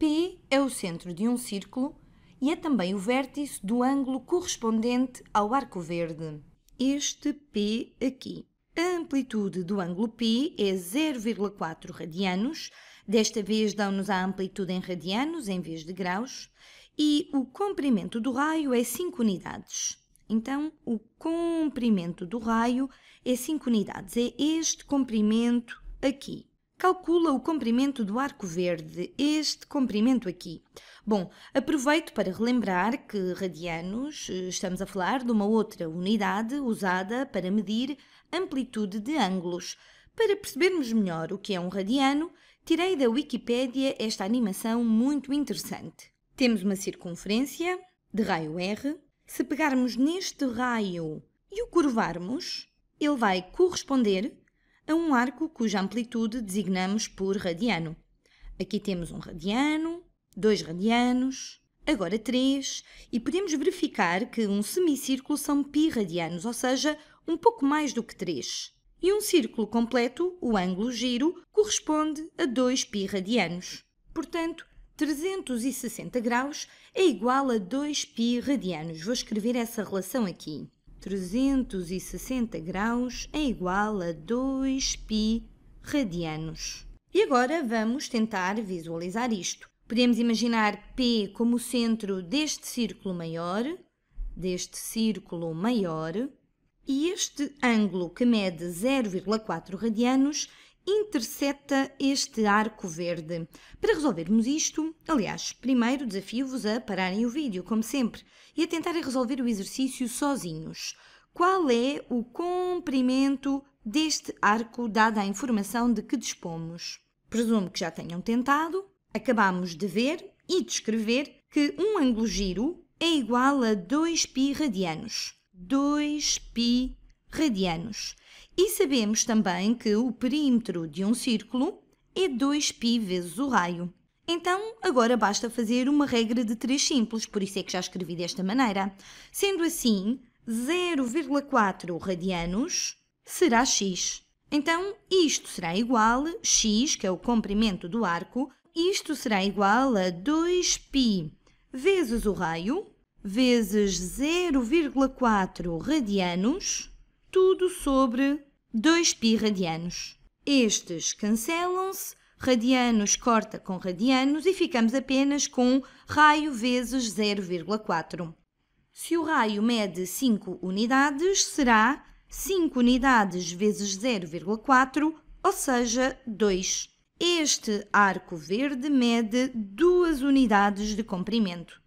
P é o centro de um círculo e é também o vértice do ângulo correspondente ao arco verde. Este P aqui. A amplitude do ângulo P é 0,4 radianos, desta vez dão-nos a amplitude em radianos em vez de graus, e o comprimento do raio é 5 unidades. Então, o comprimento do raio é 5 unidades, é este comprimento aqui calcula o comprimento do arco verde, este comprimento aqui. Bom, aproveito para relembrar que radianos, eh, estamos a falar de uma outra unidade usada para medir amplitude de ângulos. Para percebermos melhor o que é um radiano, tirei da Wikipédia esta animação muito interessante. Temos uma circunferência de raio R. Se pegarmos neste raio e o curvarmos, ele vai corresponder a um arco cuja amplitude designamos por radiano. Aqui temos um radiano, dois radianos, agora três, e podemos verificar que um semicírculo são pi radianos, ou seja, um pouco mais do que três. E um círculo completo, o ângulo giro, corresponde a 2 pi radianos. Portanto, 360 graus é igual a 2 pi radianos. Vou escrever essa relação aqui. 360 graus é igual a 2π radianos. E agora vamos tentar visualizar isto. Podemos imaginar P como o centro deste círculo maior, deste círculo maior, e este ângulo que mede 0,4 radianos intercepta este arco verde. Para resolvermos isto, aliás, primeiro desafio-vos a pararem o vídeo, como sempre, e a tentarem resolver o exercício sozinhos. Qual é o comprimento deste arco, dada a informação de que dispomos? Presumo que já tenham tentado. Acabamos de ver e descrever que um ângulo giro é igual a 2π radianos. 2π radianos. E sabemos também que o perímetro de um círculo é 2π vezes o raio. Então, agora basta fazer uma regra de 3 simples, por isso é que já escrevi desta maneira. Sendo assim, 0,4 radianos será x. Então, isto será igual a x, que é o comprimento do arco, isto será igual a 2π vezes o raio, vezes 0,4 radianos, tudo sobre dois pi radianos. Estes cancelam-se, radianos corta com radianos e ficamos apenas com raio vezes 0,4. Se o raio mede 5 unidades, será 5 unidades vezes 0,4, ou seja, 2. Este arco verde mede 2 unidades de comprimento.